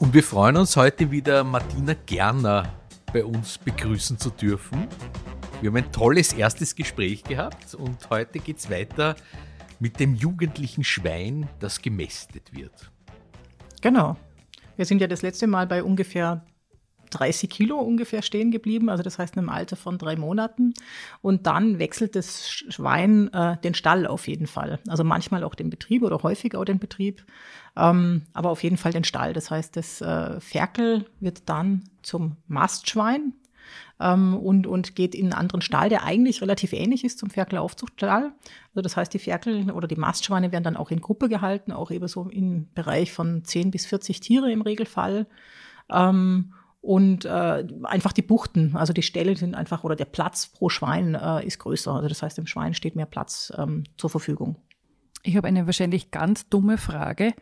und wir freuen uns heute wieder Martina Gerner bei uns begrüßen zu dürfen. Wir haben ein tolles erstes Gespräch gehabt und heute geht es weiter mit dem jugendlichen Schwein, das gemästet wird. Genau. Wir sind ja das letzte Mal bei ungefähr 30 Kilo ungefähr stehen geblieben, also das heißt im Alter von drei Monaten. Und dann wechselt das Schwein äh, den Stall auf jeden Fall. Also manchmal auch den Betrieb oder häufig auch den Betrieb, ähm, aber auf jeden Fall den Stall. Das heißt, das äh, Ferkel wird dann zum Mastschwein, ähm, und, und geht in einen anderen Stall, der eigentlich relativ ähnlich ist zum Ferkelaufzuchtstall. Also das heißt, die Ferkel oder die Mastschweine werden dann auch in Gruppe gehalten, auch eben so im Bereich von 10 bis 40 Tiere im Regelfall. Ähm und äh, einfach die Buchten, also die Stellen sind einfach oder der Platz pro Schwein äh, ist größer. Also das heißt, dem Schwein steht mehr Platz ähm, zur Verfügung. Ich habe eine wahrscheinlich ganz dumme Frage.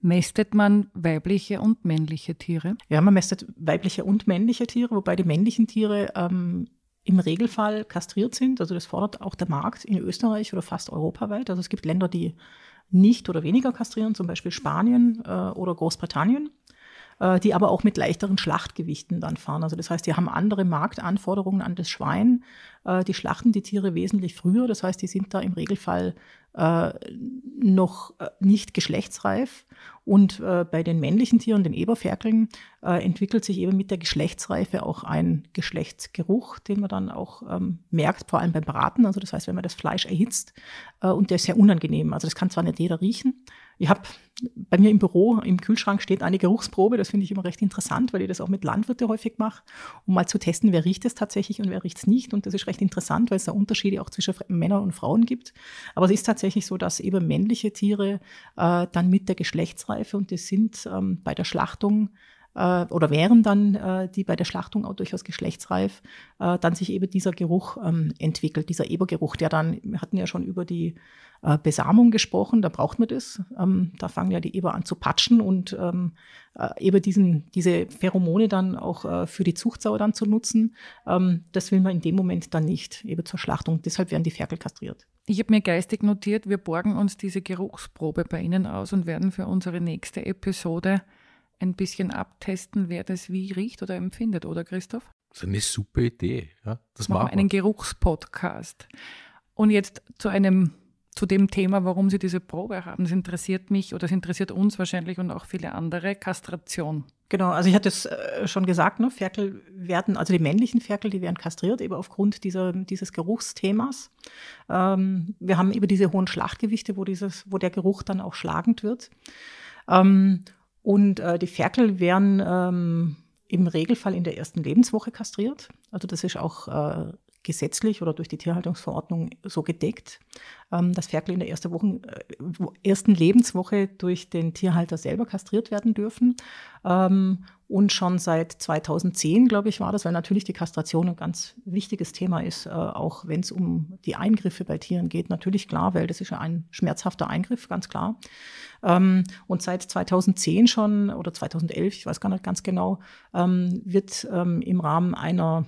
Mästet man weibliche und männliche Tiere? Ja, man mästet weibliche und männliche Tiere, wobei die männlichen Tiere ähm, im Regelfall kastriert sind. Also das fordert auch der Markt in Österreich oder fast europaweit. Also es gibt Länder, die nicht oder weniger kastrieren, zum Beispiel Spanien äh, oder Großbritannien äh, die aber auch mit leichteren Schlachtgewichten dann fahren. Also das heißt, die haben andere Marktanforderungen an das Schwein. Äh, die schlachten die Tiere wesentlich früher. Das heißt, die sind da im Regelfall äh, noch äh, nicht geschlechtsreif. Und äh, bei den männlichen Tieren, den Eberferkeln, äh, entwickelt sich eben mit der Geschlechtsreife auch ein Geschlechtsgeruch, den man dann auch ähm, merkt, vor allem beim Braten. Also das heißt, wenn man das Fleisch erhitzt und der ist sehr unangenehm. Also das kann zwar nicht jeder riechen, ich habe bei mir im Büro, im Kühlschrank steht eine Geruchsprobe. Das finde ich immer recht interessant, weil ich das auch mit Landwirten häufig mache, um mal zu testen, wer riecht es tatsächlich und wer riecht es nicht. Und das ist recht interessant, weil es da Unterschiede auch zwischen Männern und Frauen gibt. Aber es ist tatsächlich so, dass eben männliche Tiere äh, dann mit der Geschlechtsreife und das sind ähm, bei der Schlachtung äh, oder wären dann, äh, die bei der Schlachtung auch durchaus geschlechtsreif, äh, dann sich eben dieser Geruch ähm, entwickelt, dieser Ebergeruch, der dann, wir hatten ja schon über die äh, Besamung gesprochen, da braucht man das. Ähm, da fangen ja die Eber an zu patschen und ähm, äh, eben diesen, diese Pheromone dann auch äh, für die Zuchtsau dann zu nutzen. Ähm, das will man in dem Moment dann nicht, eben zur Schlachtung. Deshalb werden die Ferkel kastriert. Ich habe mir geistig notiert, wir borgen uns diese Geruchsprobe bei Ihnen aus und werden für unsere nächste Episode ein bisschen abtesten, wer das wie riecht oder empfindet, oder Christoph? Das ist eine super Idee. Ja, das machen, wir. einen Geruchspodcast. Und jetzt zu einem zu dem Thema, warum Sie diese Probe haben. Das interessiert mich oder das interessiert uns wahrscheinlich und auch viele andere, Kastration. Genau, also ich hatte es äh, schon gesagt, ne, Ferkel werden, also die männlichen Ferkel, die werden kastriert, eben aufgrund dieser, dieses Geruchsthemas. Ähm, wir haben über diese hohen Schlachtgewichte, wo, dieses, wo der Geruch dann auch schlagend wird. Ähm, und äh, die Ferkel werden ähm, im Regelfall in der ersten Lebenswoche kastriert. Also das ist auch äh, gesetzlich oder durch die Tierhaltungsverordnung so gedeckt, ähm, dass Ferkel in der ersten, Woche, äh, ersten Lebenswoche durch den Tierhalter selber kastriert werden dürfen. Ähm, und schon seit 2010, glaube ich, war das, weil natürlich die Kastration ein ganz wichtiges Thema ist, äh, auch wenn es um die Eingriffe bei Tieren geht. Natürlich klar, weil das ist ja ein schmerzhafter Eingriff, ganz klar. Ähm, und seit 2010 schon oder 2011, ich weiß gar nicht ganz genau, wird im Rahmen einer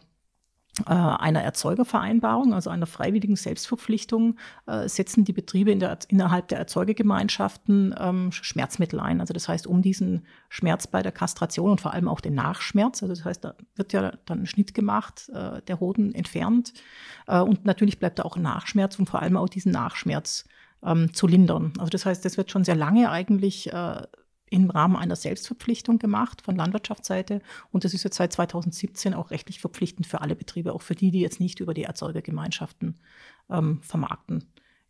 äh, einer Erzeugervereinbarung, also einer freiwilligen Selbstverpflichtung, äh, setzen die Betriebe in der, innerhalb der Erzeugergemeinschaften ähm, Schmerzmittel ein. Also das heißt, um diesen Schmerz bei der Kastration und vor allem auch den Nachschmerz, also das heißt, da wird ja dann ein Schnitt gemacht, äh, der Hoden entfernt und natürlich bleibt da auch Nachschmerz um vor allem auch diesen Nachschmerz ähm, zu lindern. Also das heißt, das wird schon sehr lange eigentlich im Rahmen einer Selbstverpflichtung gemacht von Landwirtschaftsseite. Und das ist jetzt seit 2017 auch rechtlich verpflichtend für alle Betriebe, auch für die, die jetzt nicht über die Erzeugergemeinschaften ähm, vermarkten.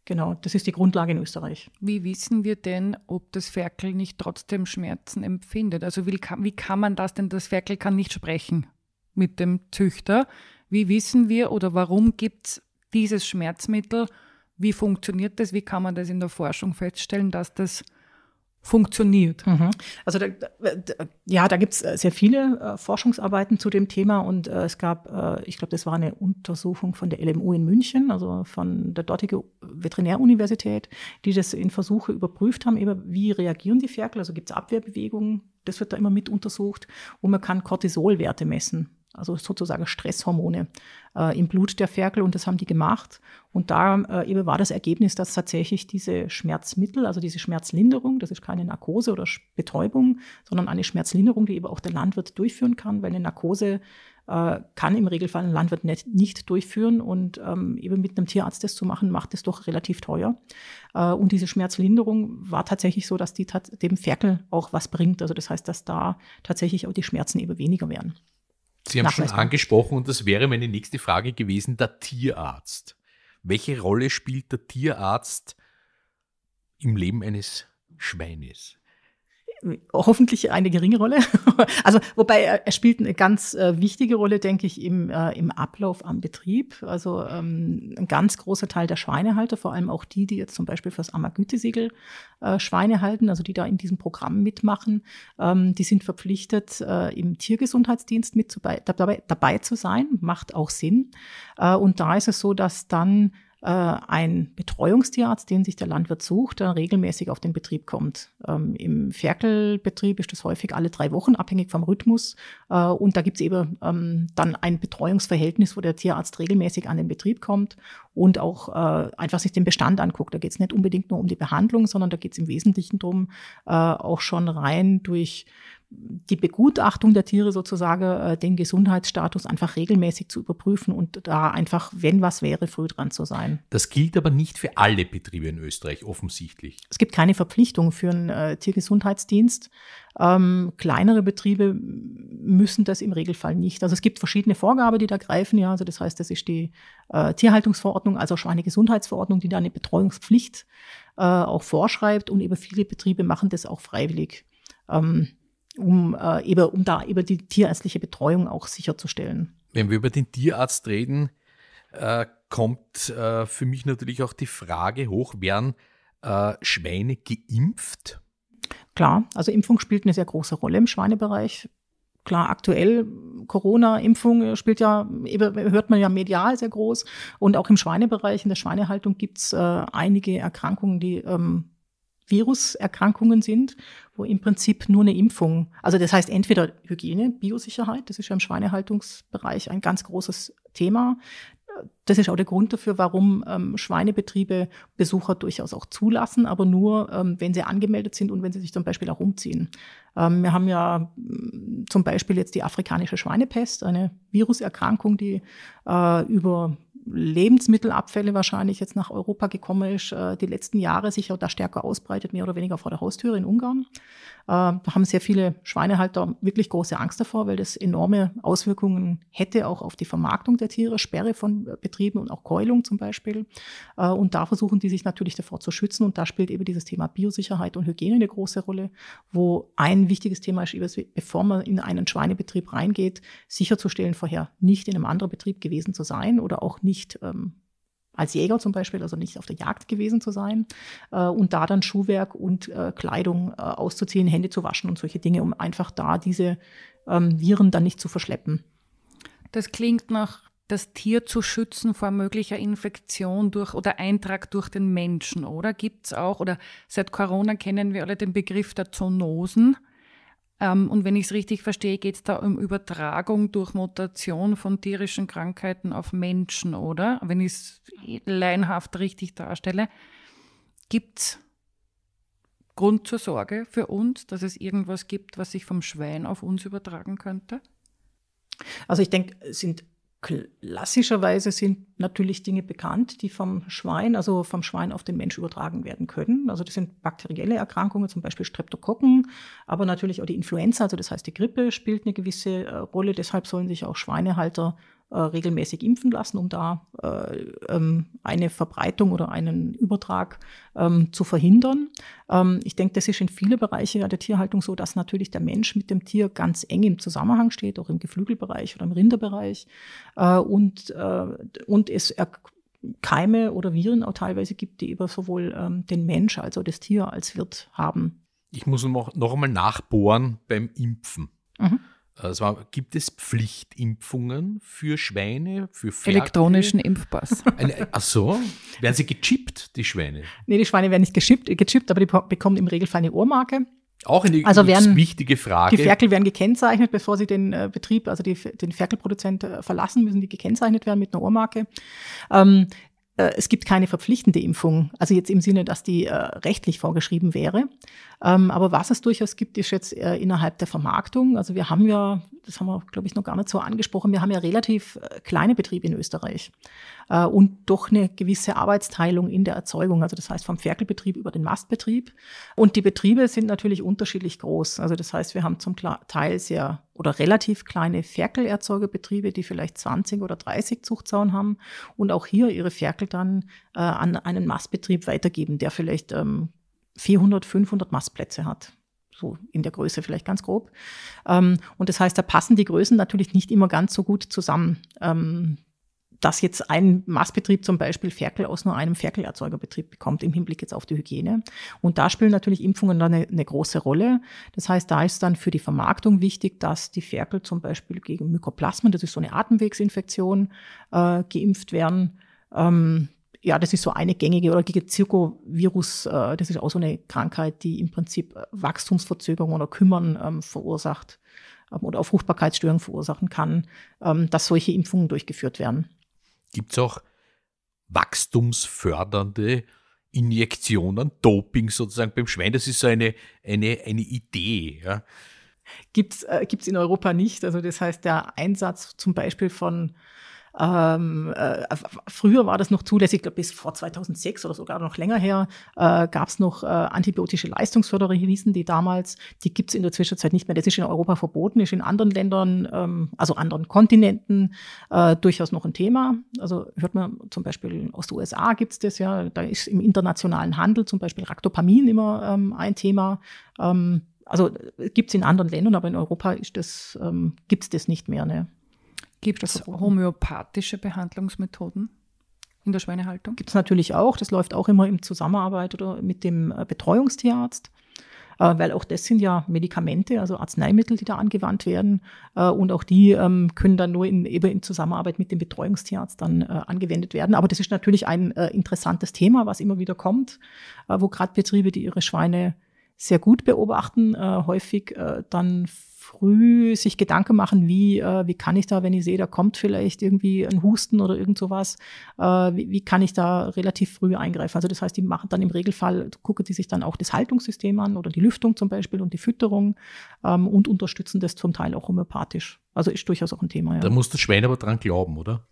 Genau, das ist die Grundlage in Österreich. Wie wissen wir denn, ob das Ferkel nicht trotzdem Schmerzen empfindet? Also wie kann, wie kann man das denn, das Ferkel kann nicht sprechen mit dem Züchter. Wie wissen wir oder warum gibt es dieses Schmerzmittel? Wie funktioniert das? Wie kann man das in der Forschung feststellen, dass das funktioniert. Mhm. Also da, da, ja, da gibt es äh, sehr viele äh, Forschungsarbeiten zu dem Thema und äh, es gab, äh, ich glaube, das war eine Untersuchung von der LMU in München, also von der dortigen Veterinäruniversität, die das in Versuche überprüft haben, eben wie reagieren die Ferkel, also gibt es Abwehrbewegungen, das wird da immer mit untersucht und man kann Cortisolwerte messen also sozusagen Stresshormone äh, im Blut der Ferkel und das haben die gemacht. Und da äh, eben war das Ergebnis, dass tatsächlich diese Schmerzmittel, also diese Schmerzlinderung, das ist keine Narkose oder Betäubung, sondern eine Schmerzlinderung, die eben auch der Landwirt durchführen kann, weil eine Narkose äh, kann im Regelfall ein Landwirt nicht, nicht durchführen und ähm, eben mit einem Tierarzt das zu machen, macht es doch relativ teuer. Äh, und diese Schmerzlinderung war tatsächlich so, dass die dem Ferkel auch was bringt. Also das heißt, dass da tatsächlich auch die Schmerzen eben weniger werden. Sie haben schon angesprochen, und das wäre meine nächste Frage gewesen, der Tierarzt. Welche Rolle spielt der Tierarzt im Leben eines Schweines? hoffentlich eine geringe Rolle. also wobei äh, er spielt eine ganz äh, wichtige Rolle, denke ich, im, äh, im Ablauf am Betrieb. Also ähm, ein ganz großer Teil der Schweinehalter, vor allem auch die, die jetzt zum Beispiel fürs Ammergütesiegel äh, Schweine halten, also die da in diesem Programm mitmachen, ähm, die sind verpflichtet, äh, im Tiergesundheitsdienst mit dabei, dabei zu sein. Macht auch Sinn. Äh, und da ist es so, dass dann äh, ein Betreuungstierarzt, den sich der Landwirt sucht, der regelmäßig auf den Betrieb kommt. Ähm, Im Ferkelbetrieb ist das häufig alle drei Wochen, abhängig vom Rhythmus. Äh, und da gibt es eben ähm, dann ein Betreuungsverhältnis, wo der Tierarzt regelmäßig an den Betrieb kommt und auch äh, einfach sich den Bestand anguckt. Da geht es nicht unbedingt nur um die Behandlung, sondern da geht es im Wesentlichen darum, äh, auch schon rein durch die Begutachtung der Tiere sozusagen, äh, den Gesundheitsstatus einfach regelmäßig zu überprüfen und da einfach, wenn was wäre, früh dran zu sein. Das gilt aber nicht für alle Betriebe in Österreich, offensichtlich. Es gibt keine Verpflichtung für einen äh, Tiergesundheitsdienst. Ähm, kleinere Betriebe müssen das im Regelfall nicht. Also es gibt verschiedene Vorgaben, die da greifen. Ja, also das heißt, das ist die äh, Tierhaltungsverordnung, also Schweinegesundheitsverordnung, die da eine Betreuungspflicht äh, auch vorschreibt und eben viele Betriebe machen das auch freiwillig. Ähm, um, äh, eben, um da über die tierärztliche Betreuung auch sicherzustellen. Wenn wir über den Tierarzt reden, äh, kommt äh, für mich natürlich auch die Frage hoch, werden äh, Schweine geimpft? Klar, also Impfung spielt eine sehr große Rolle im Schweinebereich. Klar, aktuell Corona-Impfung spielt ja, hört man ja medial sehr groß. Und auch im Schweinebereich, in der Schweinehaltung gibt es äh, einige Erkrankungen, die ähm, Viruserkrankungen sind, wo im Prinzip nur eine Impfung, also das heißt entweder Hygiene, Biosicherheit, das ist ja im Schweinehaltungsbereich ein ganz großes Thema. Das ist auch der Grund dafür, warum ähm, Schweinebetriebe Besucher durchaus auch zulassen, aber nur, ähm, wenn sie angemeldet sind und wenn sie sich zum Beispiel auch umziehen. Ähm, wir haben ja mm, zum Beispiel jetzt die afrikanische Schweinepest, eine Viruserkrankung, die äh, über Lebensmittelabfälle wahrscheinlich jetzt nach Europa gekommen ist, äh, die letzten Jahre sich auch da stärker ausbreitet, mehr oder weniger vor der Haustüre in Ungarn. Äh, da haben sehr viele Schweinehalter wirklich große Angst davor, weil das enorme Auswirkungen hätte auch auf die Vermarktung der Tiere, Sperre von Betrieben äh, Betrieben und auch Keulung zum Beispiel. Äh, und da versuchen die sich natürlich davor zu schützen. Und da spielt eben dieses Thema Biosicherheit und Hygiene eine große Rolle, wo ein wichtiges Thema ist, bevor man in einen Schweinebetrieb reingeht, sicherzustellen, vorher nicht in einem anderen Betrieb gewesen zu sein oder auch nicht ähm, als Jäger zum Beispiel, also nicht auf der Jagd gewesen zu sein, äh, und da dann Schuhwerk und äh, Kleidung äh, auszuziehen, Hände zu waschen und solche Dinge, um einfach da diese ähm, Viren dann nicht zu verschleppen. Das klingt nach das Tier zu schützen vor möglicher Infektion durch oder Eintrag durch den Menschen, oder? Gibt es auch, oder seit Corona kennen wir alle den Begriff der Zoonosen. Ähm, und wenn ich es richtig verstehe, geht es da um Übertragung durch Mutation von tierischen Krankheiten auf Menschen, oder? Wenn ich es leinhaft richtig darstelle. Gibt es Grund zur Sorge für uns, dass es irgendwas gibt, was sich vom Schwein auf uns übertragen könnte? Also ich denke, sind Klassischerweise sind natürlich Dinge bekannt, die vom Schwein, also vom Schwein auf den Mensch übertragen werden können. Also das sind bakterielle Erkrankungen, zum Beispiel Streptokokken, aber natürlich auch die Influenza, also das heißt die Grippe spielt eine gewisse äh, Rolle. Deshalb sollen sich auch Schweinehalter äh, regelmäßig impfen lassen, um da äh, ähm, eine Verbreitung oder einen Übertrag ähm, zu verhindern. Ähm, ich denke, das ist in vielen Bereichen der Tierhaltung so, dass natürlich der Mensch mit dem Tier ganz eng im Zusammenhang steht, auch im Geflügelbereich oder im Rinderbereich. Äh, und, und es Keime oder Viren auch teilweise gibt, die über sowohl den Mensch als auch das Tier als Wirt haben. Ich muss noch, noch einmal nachbohren beim Impfen. Mhm. Also es war, gibt es Pflichtimpfungen für Schweine, für Pferde? Elektronischen Impfpass. Eine, ach so? Werden sie gechippt, die Schweine? Nee, die Schweine werden nicht gechippt, gechippt aber die bekommen im Regelfall eine Ohrmarke. Auch eine also werden, wichtige Frage. Die Ferkel werden gekennzeichnet, bevor sie den äh, Betrieb, also die, den Ferkelproduzent äh, verlassen, müssen die gekennzeichnet werden mit einer Ohrmarke. Ähm, äh, es gibt keine verpflichtende Impfung, also jetzt im Sinne, dass die äh, rechtlich vorgeschrieben wäre. Ähm, aber was es durchaus gibt, ist jetzt äh, innerhalb der Vermarktung. Also wir haben ja, das haben wir, glaube ich, noch gar nicht so angesprochen, wir haben ja relativ kleine Betriebe in Österreich äh, und doch eine gewisse Arbeitsteilung in der Erzeugung, also das heißt vom Ferkelbetrieb über den Mastbetrieb. Und die Betriebe sind natürlich unterschiedlich groß. Also das heißt, wir haben zum Teil sehr oder relativ kleine Ferkelerzeugerbetriebe, die vielleicht 20 oder 30 Zuchtsauen haben und auch hier ihre Ferkel dann äh, an einen Mastbetrieb weitergeben, der vielleicht ähm, 400, 500 Mastplätze hat so in der Größe vielleicht ganz grob. Ähm, und das heißt, da passen die Größen natürlich nicht immer ganz so gut zusammen. Ähm, dass jetzt ein Maßbetrieb zum Beispiel Ferkel aus nur einem Ferkelerzeugerbetrieb bekommt im Hinblick jetzt auf die Hygiene. Und da spielen natürlich Impfungen dann eine, eine große Rolle. Das heißt, da ist dann für die Vermarktung wichtig, dass die Ferkel zum Beispiel gegen Mykoplasmen, das ist so eine Atemwegsinfektion, äh, geimpft werden. Ähm, ja, das ist so eine gängige oder gegen Zirkovirus, äh, das ist auch so eine Krankheit, die im Prinzip äh, Wachstumsverzögerungen oder Kümmern ähm, verursacht ähm, oder auf Fruchtbarkeitsstörungen verursachen kann, ähm, dass solche Impfungen durchgeführt werden gibt es auch wachstumsfördernde Injektionen, Doping sozusagen beim Schwein. Das ist so eine, eine, eine Idee. Ja. Gibt es äh, in Europa nicht. Also das heißt, der Einsatz zum Beispiel von ähm, äh, früher war das noch zulässig, glaub, bis vor 2006 oder sogar noch länger her äh, gab es noch äh, antibiotische Leistungsförderer, hießen die damals. Die gibt es in der Zwischenzeit nicht mehr. Das ist in Europa verboten, ist in anderen Ländern, ähm, also anderen Kontinenten äh, durchaus noch ein Thema. Also hört man zum Beispiel aus den USA gibt es das ja. Da ist im internationalen Handel zum Beispiel Raktopamin immer ähm, ein Thema. Ähm, also gibt es in anderen Ländern, aber in Europa ähm, gibt es das nicht mehr. Ne? Gibt es homöopathische Behandlungsmethoden in der Schweinehaltung? Gibt es natürlich auch. Das läuft auch immer in Zusammenarbeit oder mit dem äh, Betreuungstierarzt äh, weil auch das sind ja Medikamente, also Arzneimittel, die da angewandt werden. Äh, und auch die ähm, können dann nur in, eben in Zusammenarbeit mit dem Betreuungstierarzt dann angewendet werden. Aber das ist natürlich ein interessantes Thema, was immer wieder kommt, wo gerade Betriebe, die ihre Schweine sehr gut beobachten, äh, häufig äh, dann früh sich Gedanken machen, wie, äh, wie kann ich da, wenn ich sehe, da kommt vielleicht irgendwie ein Husten oder irgend sowas, äh, wie, wie kann ich da relativ früh eingreifen? Also das heißt, die machen dann im Regelfall, gucken die sich dann auch das Haltungssystem an oder die Lüftung zum Beispiel und die Fütterung ähm, und unterstützen das zum Teil auch homöopathisch. Also ist durchaus auch ein Thema. Ja. Da muss das Schwein aber dran glauben, oder?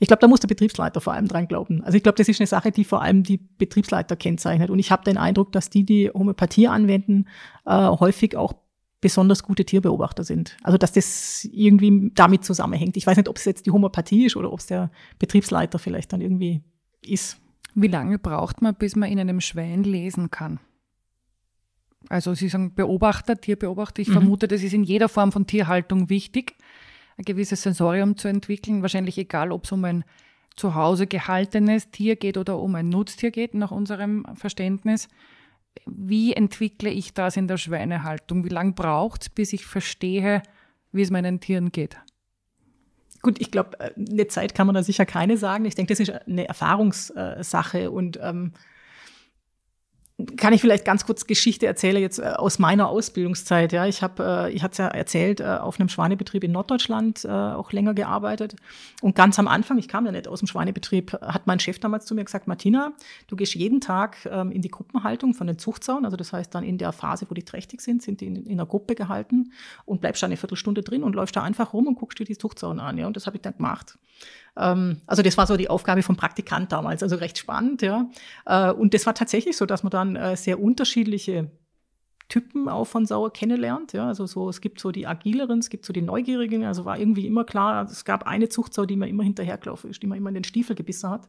Ich glaube, da muss der Betriebsleiter vor allem dran glauben. Also ich glaube, das ist eine Sache, die vor allem die Betriebsleiter kennzeichnet. Und ich habe den Eindruck, dass die, die Homöopathie anwenden, äh, häufig auch besonders gute Tierbeobachter sind. Also dass das irgendwie damit zusammenhängt. Ich weiß nicht, ob es jetzt die Homöopathie ist oder ob es der Betriebsleiter vielleicht dann irgendwie ist. Wie lange braucht man, bis man in einem Schwein lesen kann? Also Sie sagen Beobachter, Tierbeobachter. Ich mhm. vermute, das ist in jeder Form von Tierhaltung wichtig ein gewisses Sensorium zu entwickeln. Wahrscheinlich egal, ob es um ein zu Hause gehaltenes Tier geht oder um ein Nutztier geht, nach unserem Verständnis. Wie entwickle ich das in der Schweinehaltung? Wie lange braucht es, bis ich verstehe, wie es meinen Tieren geht? Gut, ich glaube, äh, eine Zeit kann man da sicher keine sagen. Ich denke, das ist eine Erfahrungssache und ähm, kann ich vielleicht ganz kurz Geschichte erzählen jetzt äh, aus meiner Ausbildungszeit. Ja, ich habe, äh, ich hatte es ja erzählt, äh, auf einem Schweinebetrieb in Norddeutschland äh, auch länger gearbeitet. Und ganz am Anfang, ich kam ja nicht aus dem Schweinebetrieb, hat mein Chef damals zu mir gesagt, Martina, du gehst jeden Tag ähm, in die Gruppenhaltung von den Zuchtsauen. Also das heißt dann in der Phase, wo die trächtig sind, sind die in, in einer Gruppe gehalten und bleibst da eine Viertelstunde drin und läufst da einfach rum und guckst dir die Zuchtsauen an. Ja, und das habe ich dann gemacht. Ähm, also das war so die Aufgabe vom Praktikant damals, also recht spannend, ja. Äh, und das war tatsächlich so, dass man dann äh, sehr unterschiedliche Typen auch von Sauer kennenlernt. Ja, also so, es gibt so die agileren, es gibt so die neugierigen. Also war irgendwie immer klar, es gab eine Zuchtsau, die man immer hinterhergelaufen ist, die man immer in den Stiefel gebissen hat.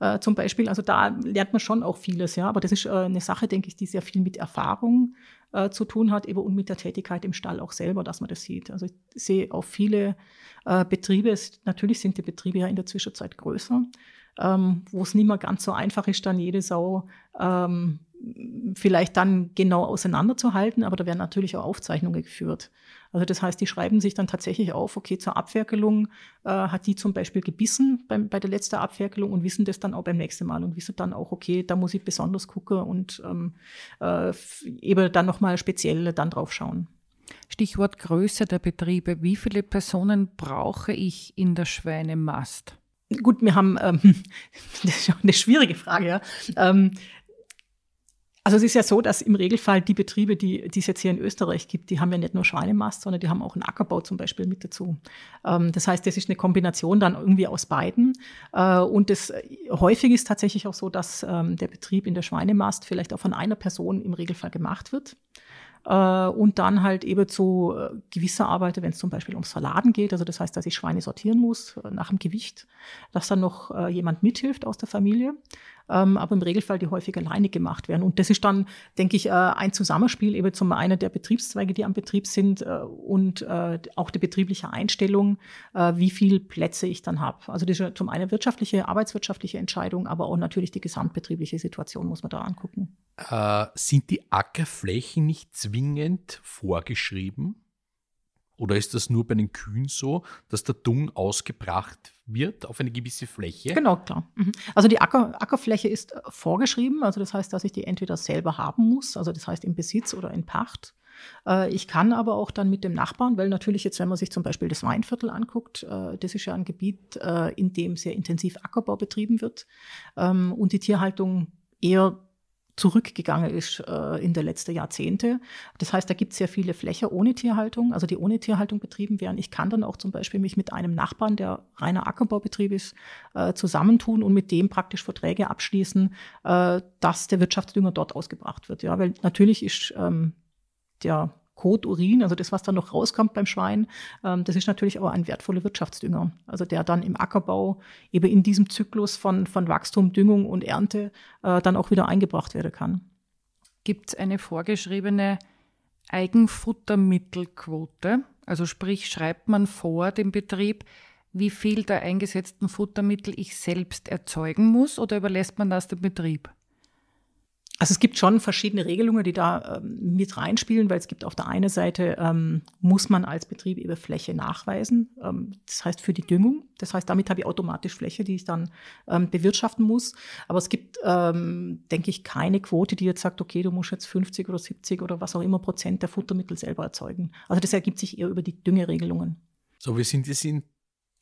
Äh, zum Beispiel, also da lernt man schon auch vieles, ja. Aber das ist äh, eine Sache, denke ich, die sehr viel mit Erfahrung äh, zu tun hat, eben und mit der Tätigkeit im Stall auch selber, dass man das sieht. Also ich sehe auch viele äh, Betriebe, es, natürlich sind die Betriebe ja in der Zwischenzeit größer, ähm, wo es nicht mehr ganz so einfach ist, dann jede Sau ähm, vielleicht dann genau auseinanderzuhalten, aber da werden natürlich auch Aufzeichnungen geführt. Also das heißt, die schreiben sich dann tatsächlich auf, okay, zur Abferkelung äh, hat die zum Beispiel gebissen beim, bei der letzten Abferkelung und wissen das dann auch beim nächsten Mal und wissen dann auch, okay, da muss ich besonders gucken und ähm, äh, eben dann nochmal speziell dann drauf schauen. Stichwort Größe der Betriebe. Wie viele Personen brauche ich in der Schweinemast? Gut, wir haben, ähm, das ist eine schwierige Frage, ja. Ähm, also es ist ja so, dass im Regelfall die Betriebe, die, die es jetzt hier in Österreich gibt, die haben ja nicht nur Schweinemast, sondern die haben auch einen Ackerbau zum Beispiel mit dazu. Ähm, das heißt, das ist eine Kombination dann irgendwie aus beiden. Äh, und das häufig ist tatsächlich auch so, dass ähm, der Betrieb in der Schweinemast vielleicht auch von einer Person im Regelfall gemacht wird. Äh, und dann halt eben zu äh, gewisser Arbeit, wenn es zum Beispiel ums Verladen geht, also das heißt, dass ich Schweine sortieren muss äh, nach dem Gewicht, dass dann noch äh, jemand mithilft aus der Familie ähm, aber im Regelfall die häufig alleine gemacht werden. Und das ist dann, denke ich, äh, ein Zusammenspiel eben zum einen der Betriebszweige, die am Betrieb sind äh, und äh, auch die betriebliche Einstellung, äh, wie viele Plätze ich dann habe. Also das ist zum einen wirtschaftliche, arbeitswirtschaftliche Entscheidung, aber auch natürlich die gesamtbetriebliche Situation muss man da angucken. Äh, sind die Ackerflächen nicht zwingend vorgeschrieben? Oder ist das nur bei den Kühen so, dass der Dung ausgebracht wird auf eine gewisse Fläche? Genau, klar. Mhm. Also die Acker, Ackerfläche ist vorgeschrieben. Also das heißt, dass ich die entweder selber haben muss, also das heißt im Besitz oder in Pacht. Äh, ich kann aber auch dann mit dem Nachbarn, weil natürlich jetzt, wenn man sich zum Beispiel das Weinviertel anguckt, äh, das ist ja ein Gebiet, äh, in dem sehr intensiv Ackerbau betrieben wird ähm, und die Tierhaltung eher zurückgegangen ist äh, in der letzten Jahrzehnte. Das heißt, da gibt es sehr viele Flächen ohne Tierhaltung, also die ohne Tierhaltung betrieben werden. Ich kann dann auch zum Beispiel mich mit einem Nachbarn, der reiner Ackerbaubetrieb ist, äh, zusammentun und mit dem praktisch Verträge abschließen, äh, dass der Wirtschaftsdünger dort ausgebracht wird. Ja, weil natürlich ist ähm, der Koturin, also das, was dann noch rauskommt beim Schwein, ähm, das ist natürlich auch ein wertvoller Wirtschaftsdünger. Also der dann im Ackerbau eben in diesem Zyklus von, von Wachstum, Düngung und Ernte äh, dann auch wieder eingebracht werden kann. Gibt es eine vorgeschriebene Eigenfuttermittelquote? Also sprich, schreibt man vor dem Betrieb, wie viel der eingesetzten Futtermittel ich selbst erzeugen muss oder überlässt man das dem Betrieb? Also es gibt schon verschiedene Regelungen, die da ähm, mit reinspielen, weil es gibt auf der einen Seite, ähm, muss man als Betrieb eben Fläche nachweisen. Ähm, das heißt für die Düngung. Das heißt, damit habe ich automatisch Fläche, die ich dann ähm, bewirtschaften muss. Aber es gibt, ähm, denke ich, keine Quote, die jetzt sagt, okay, du musst jetzt 50 oder 70 oder was auch immer Prozent der Futtermittel selber erzeugen. Also das ergibt sich eher über die Düngeregelungen. So, wir sind jetzt in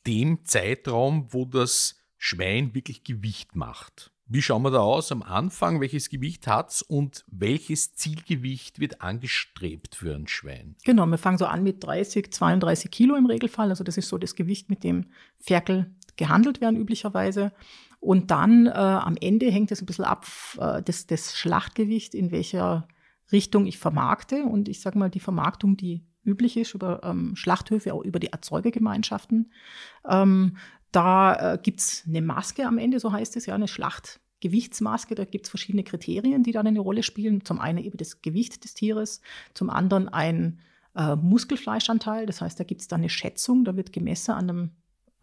dem Zeitraum, wo das Schwein wirklich Gewicht macht. Wie schauen wir da aus am Anfang? Welches Gewicht hat es und welches Zielgewicht wird angestrebt für ein Schwein? Genau, wir fangen so an mit 30, 32 Kilo im Regelfall. Also das ist so das Gewicht, mit dem Ferkel gehandelt werden üblicherweise. Und dann äh, am Ende hängt es ein bisschen ab, äh, das, das Schlachtgewicht, in welcher Richtung ich vermarkte. Und ich sage mal, die Vermarktung, die üblich ist über ähm, Schlachthöfe, auch über die Erzeugergemeinschaften, ähm, da äh, gibt es eine Maske am Ende, so heißt es ja, eine Schlachtgewichtsmaske. Da gibt es verschiedene Kriterien, die dann eine Rolle spielen. Zum einen eben das Gewicht des Tieres, zum anderen ein äh, Muskelfleischanteil. Das heißt, da gibt es dann eine Schätzung, da wird gemessen an einem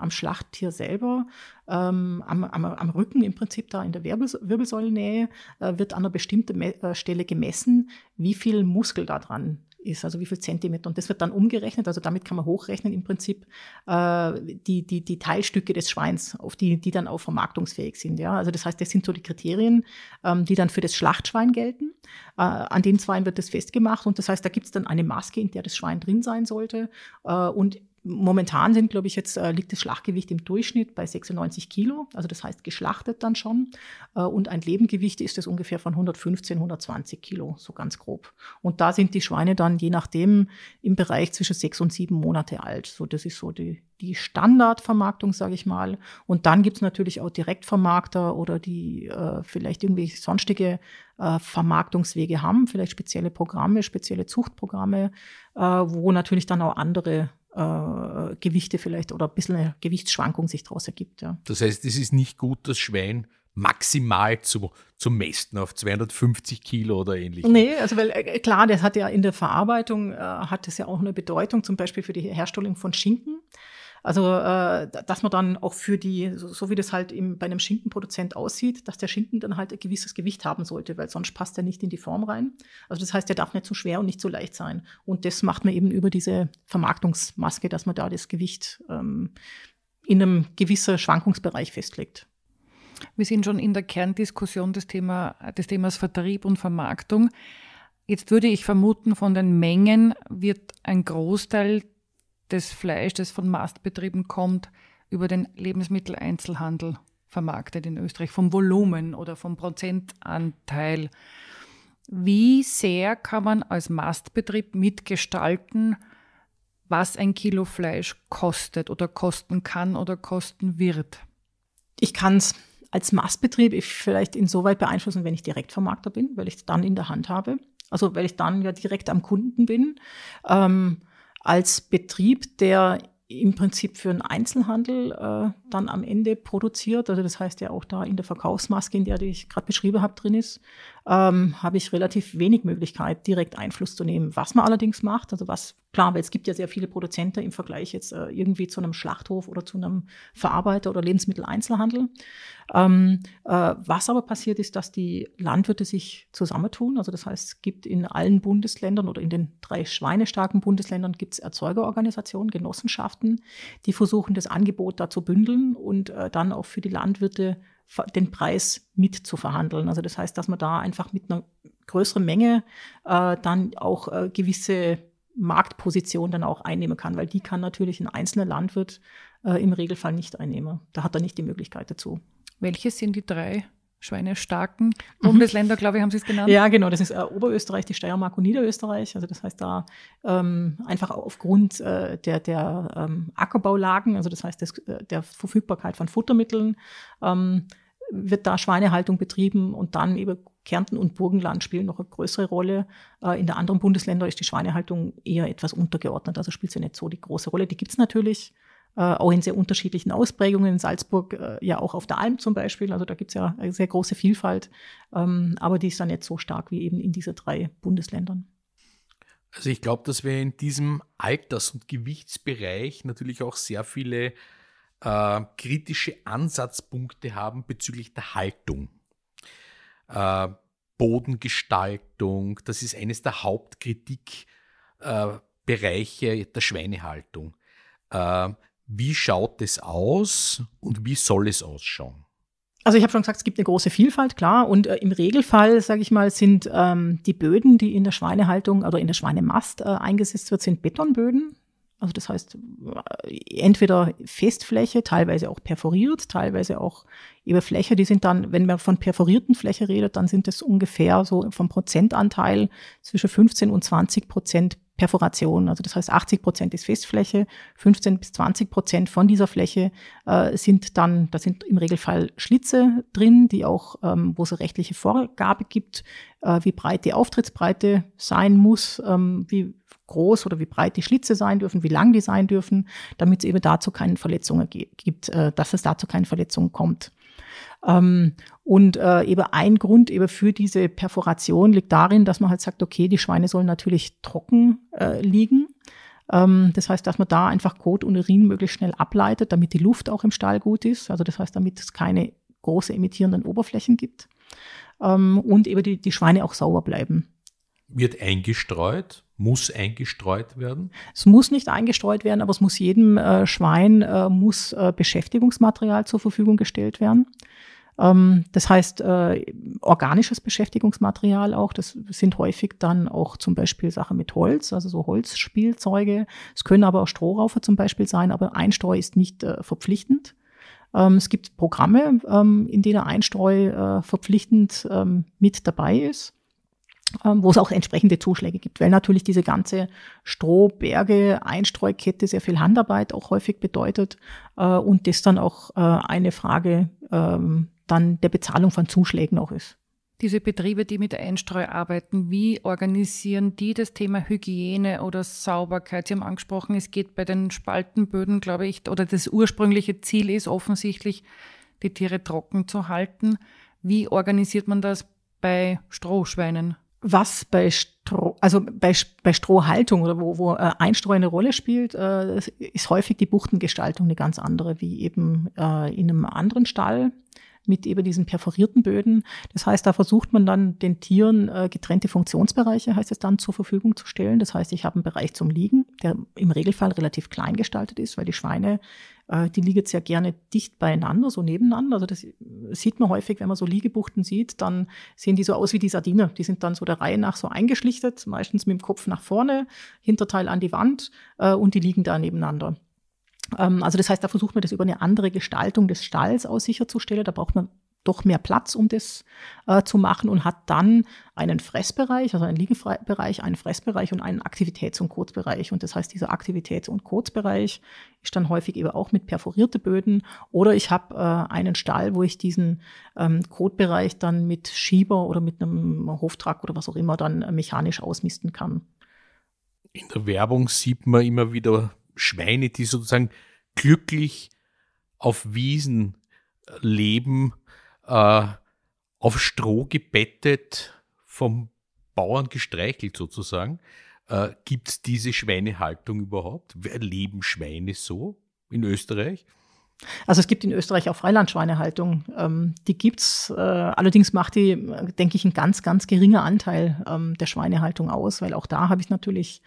am Schlachttier selber, ähm, am, am, am, Rücken im Prinzip da in der Wirbels Wirbelsäulennähe, äh, wird an einer bestimmten Me äh, Stelle gemessen, wie viel Muskel da dran ist, also wie viel Zentimeter. Und das wird dann umgerechnet, also damit kann man hochrechnen im Prinzip äh, die, die, die Teilstücke des Schweins, auf die, die dann auch vermarktungsfähig sind. Ja? Also das heißt, das sind so die Kriterien, ähm, die dann für das Schlachtschwein gelten. Äh, an den Zweien wird das festgemacht und das heißt, da gibt es dann eine Maske, in der das Schwein drin sein sollte. Äh, und Momentan sind, glaube ich, jetzt äh, liegt das Schlachtgewicht im Durchschnitt bei 96 Kilo, also das heißt geschlachtet dann schon. Äh, und ein Lebengewicht ist es ungefähr von 115, 120 Kilo, so ganz grob. Und da sind die Schweine dann je nachdem im Bereich zwischen sechs und sieben Monate alt. So, das ist so die, die Standardvermarktung, sage ich mal. Und dann gibt's natürlich auch Direktvermarkter oder die äh, vielleicht irgendwelche sonstige äh, Vermarktungswege haben, vielleicht spezielle Programme, spezielle Zuchtprogramme, äh, wo natürlich dann auch andere äh, Gewichte vielleicht oder ein bisschen eine Gewichtsschwankung sich daraus ergibt. Ja. Das heißt, es ist nicht gut, das Schwein maximal zu, zu mästen auf 250 Kilo oder ähnliches. Nee, also weil äh, äh, klar, das hat ja in der Verarbeitung, äh, hat das ja auch eine Bedeutung, zum Beispiel für die Herstellung von Schinken. Also, äh, dass man dann auch für die, so, so wie das halt im, bei einem Schinkenproduzent aussieht, dass der Schinken dann halt ein gewisses Gewicht haben sollte, weil sonst passt er nicht in die Form rein. Also das heißt, der darf nicht zu so schwer und nicht zu so leicht sein. Und das macht man eben über diese Vermarktungsmaske, dass man da das Gewicht ähm, in einem gewissen Schwankungsbereich festlegt. Wir sind schon in der Kerndiskussion des, Thema, des Themas Vertrieb und Vermarktung. Jetzt würde ich vermuten, von den Mengen wird ein Großteil das Fleisch, das von Mastbetrieben kommt, über den Lebensmitteleinzelhandel vermarktet in Österreich, vom Volumen oder vom Prozentanteil. Wie sehr kann man als Mastbetrieb mitgestalten, was ein Kilo Fleisch kostet oder kosten kann oder kosten wird? Ich kann es als Mastbetrieb vielleicht insoweit beeinflussen, wenn ich Direktvermarkter bin, weil ich es dann in der Hand habe. Also weil ich dann ja direkt am Kunden bin. Ähm, als Betrieb, der im Prinzip für den Einzelhandel äh, dann am Ende produziert. Also das heißt ja auch da in der Verkaufsmaske, in der die ich gerade beschrieben habe, drin ist, ähm, habe ich relativ wenig Möglichkeit, direkt Einfluss zu nehmen. Was man allerdings macht, also was, klar, weil es gibt ja sehr viele Produzenten im Vergleich jetzt äh, irgendwie zu einem Schlachthof oder zu einem Verarbeiter oder Lebensmitteleinzelhandel. Ähm, äh, was aber passiert ist, dass die Landwirte sich zusammentun. Also das heißt, es gibt in allen Bundesländern oder in den drei schweinestarken Bundesländern gibt es Erzeugerorganisationen, Genossenschaften, die versuchen, das Angebot da zu bündeln und äh, dann auch für die Landwirte den Preis mitzuverhandeln. Also das heißt, dass man da einfach mit einer größeren Menge äh, dann auch äh, gewisse Marktpositionen dann auch einnehmen kann, weil die kann natürlich ein einzelner Landwirt äh, im Regelfall nicht einnehmen. Da hat er nicht die Möglichkeit dazu. Welche sind die drei schweinestarken mhm. Bundesländer, glaube ich, haben Sie es genannt. Ja, genau. Das ist äh, Oberösterreich, die Steiermark und Niederösterreich. Also das heißt da ähm, einfach aufgrund äh, der, der ähm, Ackerbaulagen, also das heißt des, äh, der Verfügbarkeit von Futtermitteln, ähm, wird da Schweinehaltung betrieben und dann eben Kärnten und Burgenland spielen noch eine größere Rolle. Äh, in den anderen Bundesländern ist die Schweinehaltung eher etwas untergeordnet, also spielt sie nicht so die große Rolle. Die gibt es natürlich, äh, auch in sehr unterschiedlichen Ausprägungen. In Salzburg äh, ja auch auf der Alm zum Beispiel. Also da gibt es ja eine sehr große Vielfalt, ähm, aber die ist dann nicht so stark wie eben in diesen drei Bundesländern. Also ich glaube, dass wir in diesem Alters- und Gewichtsbereich natürlich auch sehr viele äh, kritische Ansatzpunkte haben bezüglich der Haltung. Äh, Bodengestaltung, das ist eines der Hauptkritikbereiche äh, der Schweinehaltung. Ähm, wie schaut es aus und wie soll es ausschauen? Also ich habe schon gesagt, es gibt eine große Vielfalt, klar. Und äh, im Regelfall, sage ich mal, sind ähm, die Böden, die in der Schweinehaltung oder also in der Schweinemast äh, eingesetzt wird, sind Betonböden. Also das heißt, äh, entweder Festfläche, teilweise auch perforiert, teilweise auch eben Fläche, die sind dann, wenn man von perforierten Fläche redet, dann sind es ungefähr so vom Prozentanteil zwischen 15 und 20 Prozent Perforation. Also das heißt, 80 Prozent ist Festfläche, 15 bis 20 Prozent von dieser Fläche äh, sind dann, da sind im Regelfall Schlitze drin, die auch, ähm, wo es eine rechtliche Vorgabe gibt, äh, wie breit die Auftrittsbreite sein muss, ähm, wie groß oder wie breit die Schlitze sein dürfen, wie lang die sein dürfen, damit es eben dazu keine Verletzungen gibt, äh, dass es dazu keine Verletzungen kommt. Ähm, und äh, eben ein Grund eben für diese Perforation liegt darin, dass man halt sagt, okay, die Schweine sollen natürlich trocken äh, liegen. Ähm, das heißt, dass man da einfach Kot und Urin möglichst schnell ableitet, damit die Luft auch im Stall gut ist. Also das heißt, damit es keine große emittierenden Oberflächen gibt. Ähm, und eben die, die Schweine auch sauber bleiben. Wird eingestreut muss eingestreut werden? Es muss nicht eingestreut werden, aber es muss jedem äh, Schwein äh, muss äh, Beschäftigungsmaterial zur Verfügung gestellt werden. Ähm, das heißt, äh, organisches Beschäftigungsmaterial auch. Das sind häufig dann auch zum Beispiel Sachen mit Holz, also so Holzspielzeuge. Es können aber auch Strohraufer zum Beispiel sein, aber Einstreu ist nicht äh, verpflichtend. Ähm, es gibt Programme, ähm, in denen Einstreu äh, verpflichtend ähm, mit dabei ist. Ähm, wo es auch entsprechende Zuschläge gibt, weil natürlich diese ganze Strohberge, Einstreukette sehr viel Handarbeit auch häufig bedeutet äh, und das dann auch äh, eine Frage ähm, dann der Bezahlung von Zuschlägen auch ist. Diese Betriebe, die mit Einstreu arbeiten, wie organisieren die das Thema Hygiene oder Sauberkeit? Sie haben angesprochen, es geht bei den Spaltenböden, glaube ich, oder das ursprüngliche Ziel ist offensichtlich, die Tiere trocken zu halten. Wie organisiert man das bei Strohschweinen? was bei Stroh, also bei, bei Strohhaltung oder wo, wo äh, Einstreu eine Rolle spielt, äh, ist häufig die Buchtengestaltung eine ganz andere, wie eben äh, in einem anderen Stall mit eben diesen perforierten Böden. Das heißt, da versucht man dann den Tieren getrennte Funktionsbereiche, heißt es dann, zur Verfügung zu stellen. Das heißt, ich habe einen Bereich zum Liegen, der im Regelfall relativ klein gestaltet ist, weil die Schweine äh, die liegen sehr gerne dicht beieinander, so nebeneinander. Also das sieht man häufig, wenn man so Liegebuchten sieht, dann sehen die so aus wie die Sardine. Die sind dann so der Reihe nach so eingeschlichtet, meistens mit dem Kopf nach vorne, Hinterteil an die Wand äh, und die liegen da nebeneinander. Ähm, also das heißt, da versucht man das über eine andere Gestaltung des Stalls aus sicherzustellen. Da braucht man doch mehr Platz, um das äh, zu machen und hat dann einen Fressbereich, also einen Liegenbereich, einen Fressbereich und einen Aktivitäts- und Kurzbereich. Und das heißt, dieser Aktivitäts- und Kurzbereich ist dann häufig eben auch mit perforierte Böden. Oder ich habe äh, einen Stall, wo ich diesen ähm, Kotbereich dann mit Schieber oder mit einem Hoftrag oder was auch immer dann äh, mechanisch ausmisten kann. In der Werbung sieht man immer wieder Schweine, die sozusagen glücklich auf Wiesen äh, leben äh, auf Stroh gebettet, vom Bauern gestreichelt sozusagen. Äh, Gibt es diese Schweinehaltung überhaupt? Wer Leben Schweine so in Österreich? Also es gibt in Österreich auch Freilandschweinehaltung. Ähm, die gibt's. Äh, allerdings macht die, denke ich, ein ganz, ganz geringer Anteil ähm, der Schweinehaltung aus, weil auch da habe ich natürlich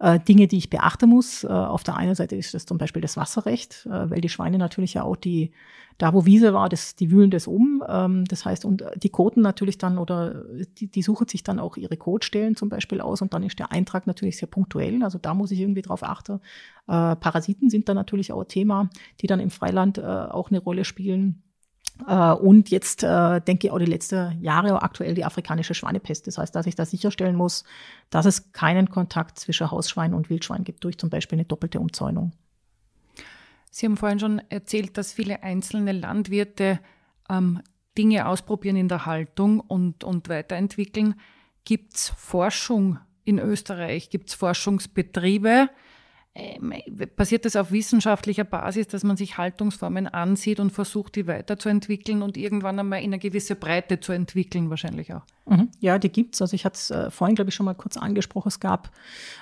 äh, Dinge, die ich beachten muss. Äh, auf der einen Seite ist das zum Beispiel das Wasserrecht, äh, weil die Schweine natürlich ja auch die, da wo Wiese war, das, die wühlen das um. Ähm, das heißt, und die Koten natürlich dann oder die, die suchen sich dann auch ihre Kotstellen zum Beispiel aus und dann ist der Eintrag natürlich sehr punktuell. Also da muss ich irgendwie drauf achten. Parasiten sind dann natürlich auch Thema, die dann im Freiland auch eine Rolle spielen. Äh, und jetzt äh, denke ich auch die letzten Jahre auch aktuell die afrikanische Schweinepest. Das heißt, dass ich da sicherstellen muss, dass es keinen Kontakt zwischen Hausschwein und Wildschwein gibt durch zum Beispiel eine doppelte Umzäunung. Sie haben vorhin schon erzählt, dass viele einzelne Landwirte ähm, Dinge ausprobieren in der Haltung und, und weiterentwickeln. Gibt es Forschung in Österreich? Gibt es Forschungsbetriebe? Ähm, passiert das auf wissenschaftlicher Basis, dass man sich Haltungsformen ansieht und versucht, die weiterzuentwickeln und irgendwann einmal in eine gewisse Breite zu entwickeln, wahrscheinlich auch. Mhm. Ja, die gibt's. Also ich hatte es äh, vorhin, glaube ich, schon mal kurz angesprochen. Es gab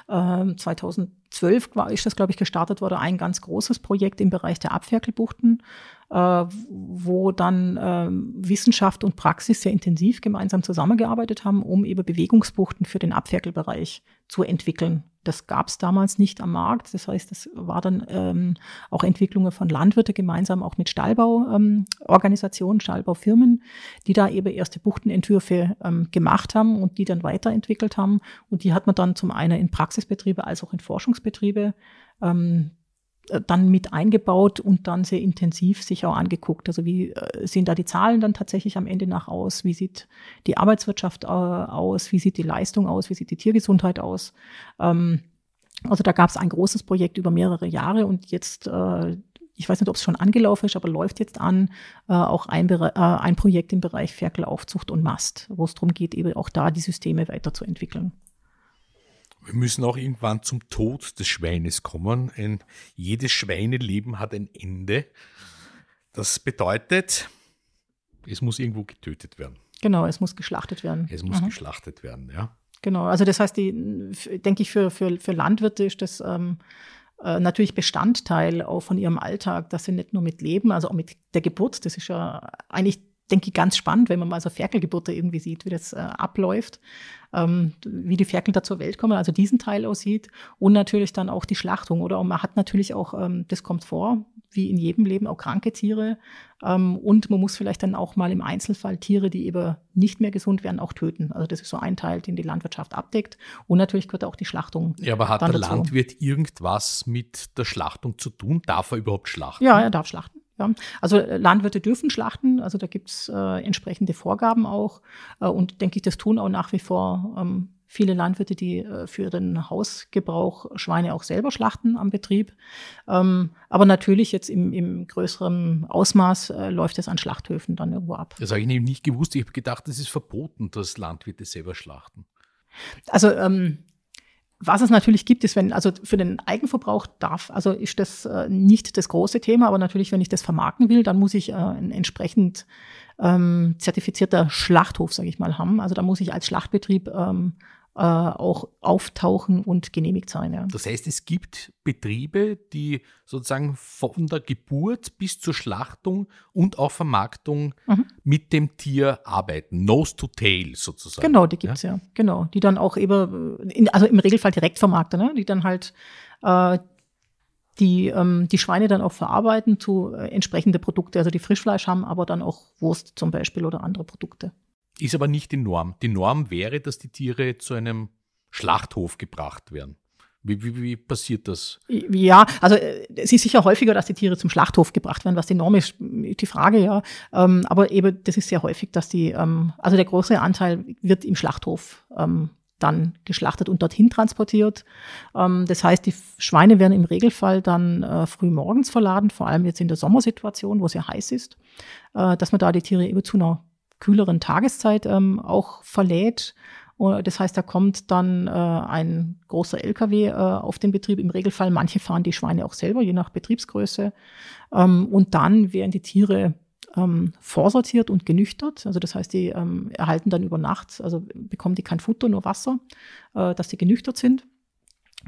ähm, 2012 war, ist das, glaube ich, gestartet worden, ein ganz großes Projekt im Bereich der Abferkelbuchten, äh, wo dann ähm, Wissenschaft und Praxis sehr intensiv gemeinsam zusammengearbeitet haben, um eben Bewegungsbuchten für den Abferkelbereich zu entwickeln. Das gab es damals nicht am Markt. Das heißt, das war dann ähm, auch Entwicklungen von Landwirten gemeinsam auch mit Stallbauorganisationen, ähm, Stallbaufirmen, die da eben erste Buchtenentwürfe ähm, gemacht haben und die dann weiterentwickelt haben. Und die hat man dann zum einen in Praxisbetriebe als auch in Forschungsbetriebe ähm, äh, dann mit eingebaut und dann sehr intensiv sich auch angeguckt. Also wie äh, sehen da die Zahlen dann tatsächlich am Ende nach aus? Wie sieht die Arbeitswirtschaft äh, aus? Wie sieht die Leistung aus? Wie sieht die Tiergesundheit aus? Ähm, also da gab es ein großes Projekt über mehrere Jahre und jetzt, ich weiß nicht, ob es schon angelaufen ist, aber läuft jetzt an, auch ein, ein Projekt im Bereich Ferkelaufzucht und Mast, wo es darum geht, eben auch da die Systeme weiterzuentwickeln. Wir müssen auch irgendwann zum Tod des Schweines kommen. Ein, jedes Schweineleben hat ein Ende. Das bedeutet, es muss irgendwo getötet werden. Genau, es muss geschlachtet werden. Es muss mhm. geschlachtet werden, ja. Genau, also das heißt, die, denke ich, für, für, für Landwirte ist das ähm, äh, natürlich Bestandteil auch von ihrem Alltag, dass sie nicht nur mit Leben, also auch mit der Geburt, das ist ja eigentlich denke ich, ganz spannend, wenn man mal so Ferkelgeburte irgendwie sieht, wie das äh, abläuft, ähm, wie die Ferkel da zur Welt kommen, also diesen Teil aussieht und natürlich dann auch die Schlachtung. Oder und man hat natürlich auch, ähm, das kommt vor, wie in jedem Leben auch kranke Tiere. Ähm, und man muss vielleicht dann auch mal im Einzelfall Tiere, die eben nicht mehr gesund werden, auch töten. Also das ist so ein Teil, den die Landwirtschaft abdeckt. Und natürlich gehört auch die Schlachtung. Ja, aber hat der dazu. Landwirt irgendwas mit der Schlachtung zu tun? Darf er überhaupt schlachten? Ja, er darf schlachten. Ja, also äh, Landwirte dürfen schlachten, also da gibt's äh, entsprechende Vorgaben auch. Äh, und denke ich, das tun auch nach wie vor ähm, viele Landwirte, die äh, für ihren Hausgebrauch Schweine auch selber schlachten am Betrieb. Ähm, aber natürlich jetzt im, im größeren Ausmaß äh, läuft es an Schlachthöfen dann irgendwo ab. Das habe ich nämlich nicht gewusst. Ich habe gedacht, es ist verboten, dass Landwirte selber schlachten. Also ähm, was es natürlich gibt, ist, wenn, also für den Eigenverbrauch darf, also ist das äh, nicht das große Thema, aber natürlich, wenn ich das vermarkten will, dann muss ich äh, ein entsprechend ähm, zertifizierter Schlachthof, sage ich mal, haben. Also da muss ich als Schlachtbetrieb ähm, äh, auch auftauchen und genehmigt sein. Ja. Das heißt, es gibt Betriebe, die sozusagen von der Geburt bis zur Schlachtung und auch Vermarktung mhm. mit dem Tier arbeiten, Nose to Tail sozusagen. Genau, die gibt es ja? ja. genau. Die dann auch eben, äh, in, also im Regelfall direkt vermarkten, ne? die dann halt äh, die ähm, die Schweine dann auch verarbeiten zu äh, entsprechende Produkte, also die Frischfleisch haben, aber dann auch Wurst zum Beispiel oder andere Produkte. Ist aber nicht die Norm. Die Norm wäre, dass die Tiere zu einem Schlachthof gebracht werden. Wie, wie, wie, passiert das? Ja, also äh, es ist sicher häufiger, dass die Tiere zum Schlachthof gebracht werden, was die Norm ist, die Frage, ja. Ähm, aber eben, das ist sehr häufig, dass die, ähm, also der große Anteil wird im Schlachthof ähm, dann geschlachtet und dorthin transportiert. Ähm, das heißt, die Schweine werden im Regelfall dann äh, früh morgens verladen, vor allem jetzt in der Sommersituation, wo es ja heiß ist, äh, dass man da die Tiere eben zu einer kühleren Tageszeit ähm, auch verlädt. Das heißt, da kommt dann äh, ein großer LKW äh, auf den Betrieb. Im Regelfall, manche fahren die Schweine auch selber, je nach Betriebsgröße. Ähm, und dann werden die Tiere ähm, vorsortiert und genüchtert. Also das heißt, die ähm, erhalten dann über Nacht, also bekommen die kein Futter, nur Wasser, äh, dass die genüchtert sind.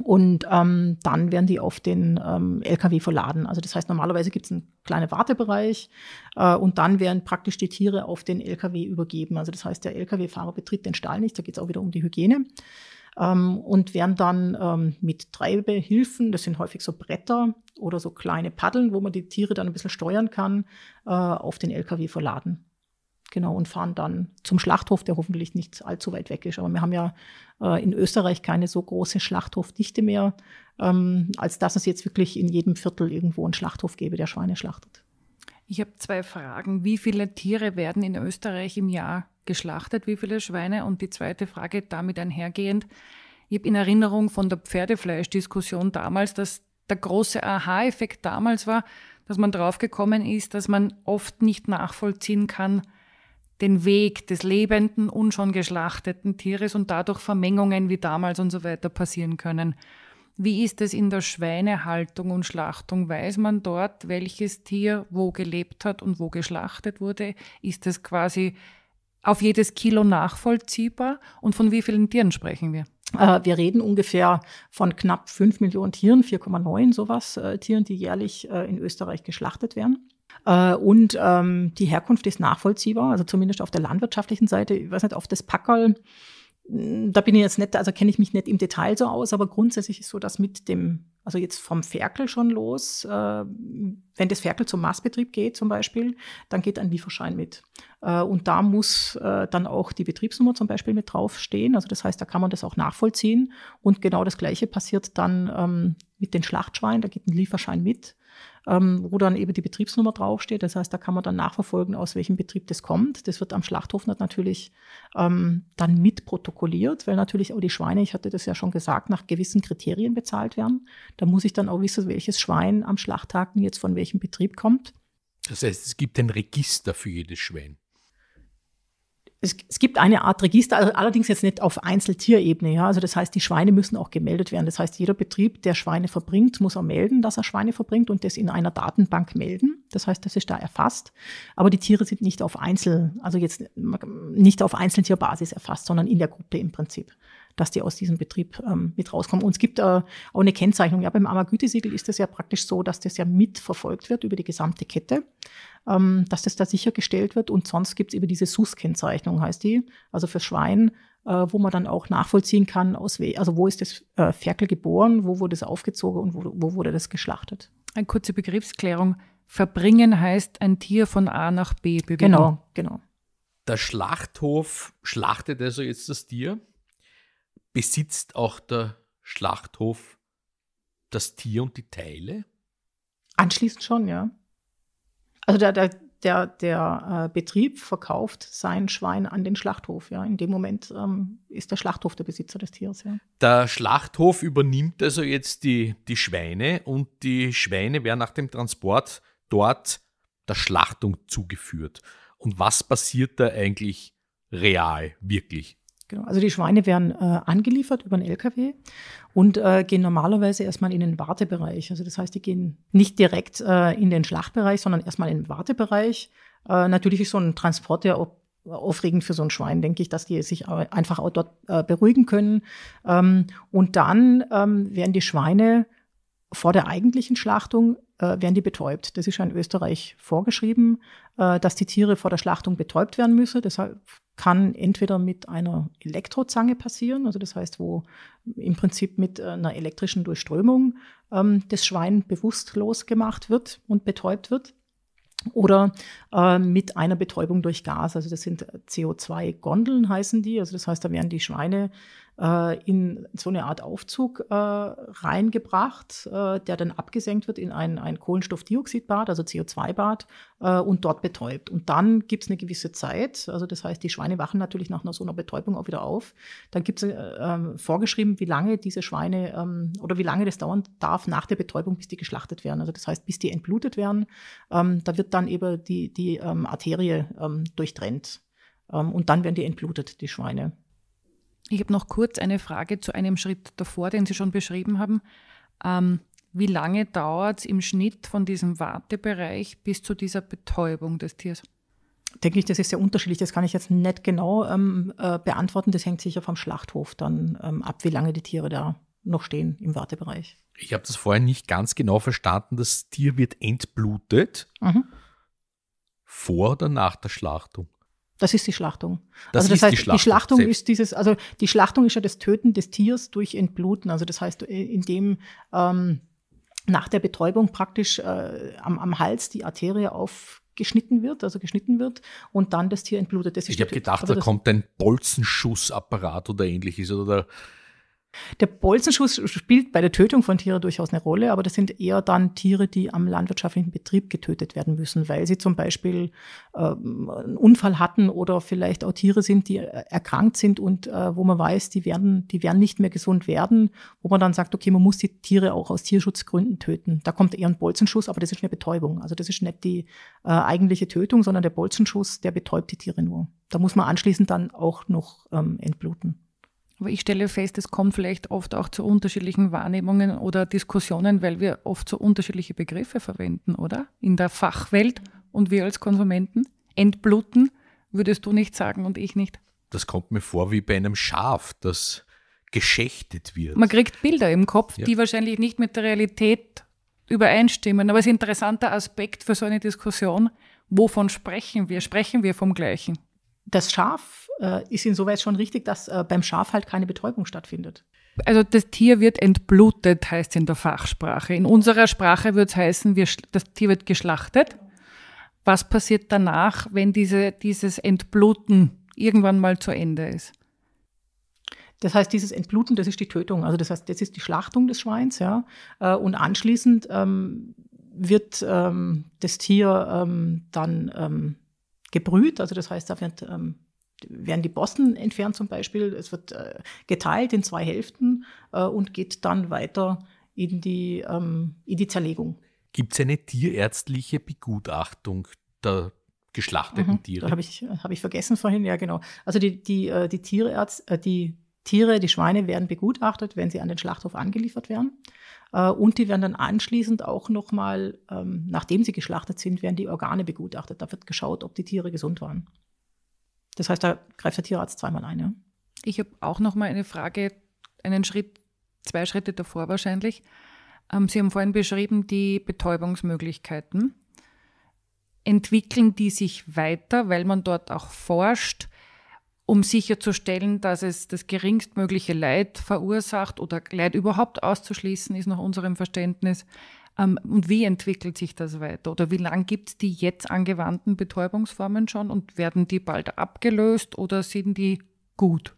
Und ähm, dann werden die auf den ähm, LKW verladen. Also das heißt, normalerweise gibt es einen kleinen Wartebereich äh, und dann werden praktisch die Tiere auf den LKW übergeben. Also das heißt, der LKW-Fahrer betritt den Stall nicht, da geht es auch wieder um die Hygiene. Ähm, und werden dann ähm, mit Treibehilfen, das sind häufig so Bretter oder so kleine Paddeln, wo man die Tiere dann ein bisschen steuern kann, äh, auf den LKW verladen. Genau, und fahren dann zum Schlachthof, der hoffentlich nicht allzu weit weg ist. Aber wir haben ja äh, in Österreich keine so große Schlachthofdichte mehr, ähm, als dass es jetzt wirklich in jedem Viertel irgendwo einen Schlachthof gäbe, der Schweine schlachtet. Ich habe zwei Fragen. Wie viele Tiere werden in Österreich im Jahr geschlachtet? Wie viele Schweine? Und die zweite Frage damit einhergehend. Ich habe in Erinnerung von der Pferdefleischdiskussion damals, dass der große Aha-Effekt damals war, dass man draufgekommen ist, dass man oft nicht nachvollziehen kann, den Weg des lebenden, und schon geschlachteten Tieres und dadurch Vermengungen wie damals und so weiter passieren können. Wie ist es in der Schweinehaltung und Schlachtung? Weiß man dort, welches Tier wo gelebt hat und wo geschlachtet wurde? Ist es quasi auf jedes Kilo nachvollziehbar? Und von wie vielen Tieren sprechen wir? Äh, wir reden ungefähr von knapp 5 Millionen Tieren, 4,9 sowas, äh, Tieren, die jährlich äh, in Österreich geschlachtet werden. Äh, und ähm, die Herkunft ist nachvollziehbar, also zumindest auf der landwirtschaftlichen Seite. Ich weiß nicht, auf das Packerl, hm, da bin ich jetzt nicht, also kenne ich mich nicht im Detail so aus, aber grundsätzlich ist so, dass mit dem, also jetzt vom Ferkel schon los, äh, wenn das Ferkel zum Maßbetrieb geht zum Beispiel, dann geht ein Lieferschein mit. Äh, und da muss äh, dann auch die Betriebsnummer zum Beispiel mit draufstehen. Also das heißt, da kann man das auch nachvollziehen. Und genau das Gleiche passiert dann ähm, mit den Schlachtschweinen, da geht ein Lieferschein mit ähm, wo dann eben die Betriebsnummer draufsteht. Das heißt, da kann man dann nachverfolgen, aus welchem Betrieb das kommt. Das wird am Schlachthof natürlich ähm, dann mitprotokolliert, weil natürlich auch die Schweine, ich hatte das ja schon gesagt, nach gewissen Kriterien bezahlt werden. Da muss ich dann auch wissen, welches Schwein am Schlachttag jetzt von welchem Betrieb kommt. Das heißt, es gibt ein Register für jedes Schwein es, es, gibt eine Art Register, also allerdings jetzt nicht auf Einzeltierebene. Ja? Also das heißt, die Schweine müssen auch gemeldet werden. Das heißt, jeder Betrieb, der Schweine verbringt, muss auch melden, dass er Schweine verbringt und das in einer Datenbank melden. Das heißt, das ist da erfasst. Aber die Tiere sind nicht auf Einzel, also jetzt nicht auf Einzeltierbasis erfasst, sondern in der Gruppe im Prinzip dass die aus diesem Betrieb ähm, mit rauskommen. Und es gibt äh, auch eine Kennzeichnung. Ja, beim ammer ist das ja praktisch so, dass das ja mitverfolgt wird über die gesamte Kette, ähm, dass das da sichergestellt wird. Und sonst gibt es über diese SUS-Kennzeichnung, heißt die, also für Schwein, äh, wo man dann auch nachvollziehen kann, aus also wo ist das äh, Ferkel geboren, wo wurde es aufgezogen und wo, wo wurde das geschlachtet. Eine kurze Begriffsklärung. Verbringen heißt ein Tier von A nach B bewegen. Genau, genau. Der Schlachthof schlachtet also jetzt das Tier besitzt auch der Schlachthof das Tier und die Teile? Anschließend schon, ja. Also der, der, der, der äh, Betrieb verkauft sein Schwein an den Schlachthof, ja. In dem Moment ähm, ist der Schlachthof der Besitzer des Tieres, ja. Der Schlachthof übernimmt also jetzt die, die Schweine und die Schweine werden nach dem Transport dort der Schlachtung zugeführt. Und was passiert da eigentlich real, wirklich? Genau. Also die Schweine werden äh, angeliefert über einen LKW und äh, gehen normalerweise erstmal in den Wartebereich. Also das heißt, die gehen nicht direkt äh, in den Schlachtbereich, sondern erstmal in den Wartebereich. Äh, natürlich ist so ein Transport ja aufregend für so ein Schwein, denke ich, dass die sich einfach auch dort äh, beruhigen können. Ähm, und dann ähm, werden die Schweine vor der eigentlichen Schlachtung äh, werden die betäubt. Das ist ja in Österreich vorgeschrieben, äh, dass die Tiere vor der Schlachtung betäubt werden müssen. Deshalb kann entweder mit einer Elektrozange passieren, also das heißt, wo im Prinzip mit äh, einer elektrischen Durchströmung ähm, das Schwein bewusstlos gemacht wird und betäubt wird oder äh, mit einer Betäubung durch Gas. Also das sind äh, CO2-Gondeln heißen die. Also das heißt, da werden die Schweine äh, in so eine Art Aufzug äh, reingebracht, äh, der dann abgesenkt wird in ein, ein Kohlenstoffdioxidbad, also CO2-Bad, äh, und dort betäubt. Und dann gibt es eine gewisse Zeit, also das heißt, die Schweine wachen natürlich nach so einer Betäubung auch wieder auf. Dann gibt es äh, ähm, vorgeschrieben, wie lange diese Schweine ähm, oder wie lange das dauern darf nach der Betäubung, bis die geschlachtet werden. Also das heißt, bis die entblutet werden, ähm, da wird dann eben die, die ähm, Arterie ähm, durchtrennt. Ähm, und dann werden die entblutet, die Schweine. Ich habe noch kurz eine Frage zu einem Schritt davor, den Sie schon beschrieben haben. Ähm, wie lange dauert es im Schnitt von diesem Wartebereich bis zu dieser Betäubung des Tiers? Denke ich, das ist sehr unterschiedlich. Das kann ich jetzt nicht genau ähm, äh, beantworten. Das hängt sicher vom Schlachthof dann ähm, ab, wie lange die Tiere da noch stehen im Wartebereich. Ich habe das vorher nicht ganz genau verstanden. Das Tier wird entblutet mhm. vor oder nach der Schlachtung? Das ist die Schlachtung. Das also das heißt, die Schlachtung, die Schlachtung ist dieses, also die Schlachtung ist ja das Töten des Tiers durch Entbluten. Also das heißt, indem ähm, nach der Betäubung praktisch äh, am, am Hals die Arterie aufgeschnitten wird, also geschnitten wird und dann das Tier entblutet. Das ich habe gedacht, also da kommt ein Bolzenschussapparat oder ähnliches oder der Bolzenschuss spielt bei der Tötung von Tieren durchaus eine Rolle, aber das sind eher dann Tiere, die am landwirtschaftlichen Betrieb getötet werden müssen, weil sie zum Beispiel ähm, einen Unfall hatten oder vielleicht auch Tiere sind, die äh, erkrankt sind und äh, wo man weiß, die werden, die werden nicht mehr gesund werden, wo man dann sagt, okay, man muss die Tiere auch aus Tierschutzgründen töten. Da kommt eher ein Bolzenschuss, aber das ist eine Betäubung. Also das ist nicht die äh, eigentliche Tötung, sondern der Bolzenschuss, der betäubt die Tiere nur. Da muss man anschließend dann auch noch ähm, entbluten. Aber ich stelle fest, es kommt vielleicht oft auch zu unterschiedlichen Wahrnehmungen oder Diskussionen, weil wir oft so unterschiedliche Begriffe verwenden, oder? In der Fachwelt und wir als Konsumenten entbluten, würdest du nicht sagen und ich nicht. Das kommt mir vor wie bei einem Schaf, das geschächtet wird. Man kriegt Bilder im Kopf, ja. die wahrscheinlich nicht mit der Realität übereinstimmen. Aber es ist ein interessanter Aspekt für so eine Diskussion. Wovon sprechen wir? Sprechen wir vom Gleichen? das Schaf äh, ist insoweit schon richtig, dass äh, beim Schaf halt keine Betäubung stattfindet. Also das Tier wird entblutet, heißt in der Fachsprache. In unserer Sprache würde es heißen, wir, das Tier wird geschlachtet. Was passiert danach, wenn diese, dieses Entbluten irgendwann mal zu Ende ist? Das heißt, dieses Entbluten, das ist die Tötung. Also das heißt, das ist die Schlachtung des Schweins, ja. Äh, und anschließend ähm, wird ähm, das Tier ähm, dann ähm, gebrüht, also das heißt, da wird, ähm, werden die Bossen entfernt zum Beispiel, es wird äh, geteilt in zwei Hälften äh, und geht dann weiter in die, ähm, in die Zerlegung. Gibt es eine tierärztliche Begutachtung der geschlachteten mhm, Tiere? Habe ich, hab ich vergessen vorhin, ja genau. Also die, die, äh, die Tierärzt, äh, die Tiere, die Schweine werden begutachtet, wenn sie an den Schlachthof angeliefert werden. Äh, und die werden dann anschließend auch nochmal, ähm, nachdem sie geschlachtet sind, werden die Organe begutachtet. Da wird geschaut, ob die Tiere gesund waren. Das heißt, da greift der Tierarzt zweimal ein. Ja? Ich habe auch nochmal eine Frage, einen Schritt, zwei Schritte davor wahrscheinlich. Ähm, sie haben vorhin beschrieben, die Betäubungsmöglichkeiten. Entwickeln die sich weiter, weil man dort auch forscht? um sicherzustellen, dass es das geringstmögliche Leid verursacht oder Leid überhaupt auszuschließen, ist nach unserem Verständnis. Ähm, und wie entwickelt sich das weiter? Oder wie lange gibt es die jetzt angewandten Betäubungsformen schon und werden die bald abgelöst oder sind die gut?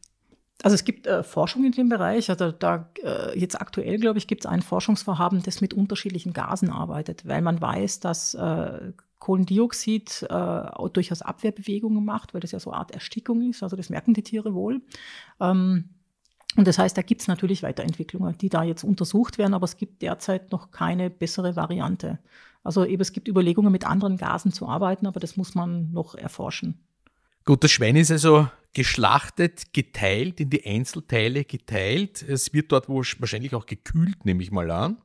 Also es gibt äh, Forschung in dem Bereich. Also da äh, jetzt aktuell, glaube ich, gibt es ein Forschungsvorhaben, das mit unterschiedlichen Gasen arbeitet, weil man weiß, dass äh, Kohlendioxid äh, durchaus Abwehrbewegungen macht, weil das ja so eine Art Erstickung ist. Also das merken die Tiere wohl. Ähm, und das heißt, da gibt es natürlich Weiterentwicklungen, die da jetzt untersucht werden, aber es gibt derzeit noch keine bessere Variante. Also eben, es gibt Überlegungen, mit anderen Gasen zu arbeiten, aber das muss man noch erforschen. Gut, das Schwein ist also geschlachtet, geteilt, in die Einzelteile geteilt. Es wird dort wahrscheinlich auch gekühlt, nehme ich mal an.